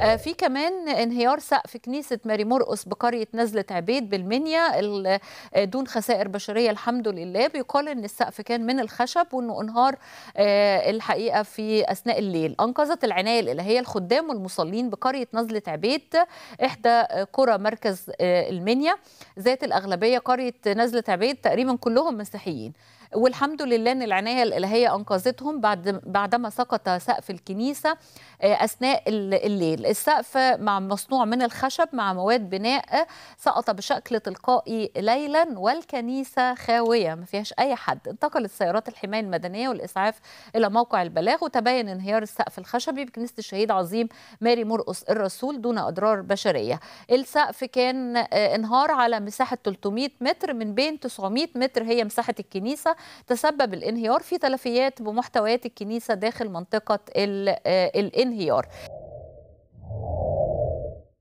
آه، في كمان انهيار سقف كنيسة ماري مرقص بقرية نزلة عبيد بالمنيا آه، دون خسائر بشرية الحمد لله بيقال ان السقف كان من الخشب وانه انهار آه، الحقيقة في أثناء الليل أنقذت العناية الإلهية الخدام والمصلين بقرية نزلة عبيد إحدى قرى مركز المنيا ذات الأغلبية قرية نزلة عبيد تقريبا كلهم مسيحيين والحمد لله ان العنايه الالهيه انقذتهم بعد بعدما سقط سقف الكنيسه اثناء الليل السقف مع مصنوع من الخشب مع مواد بناء سقط بشكل تلقائي ليلا والكنيسة خاوية ما فيهاش أي حد انتقلت سيارات الحماية المدنية والإسعاف إلى موقع البلاغ وتبين انهيار السقف الخشبي بكنيسة الشهيد عظيم ماري مرقص الرسول دون أضرار بشرية السقف كان آه، انهار على مساحة 300 متر من بين 900 متر هي مساحة الكنيسة تسبب الانهيار في تلفيات بمحتويات الكنيسة داخل منطقة آه، الانهيار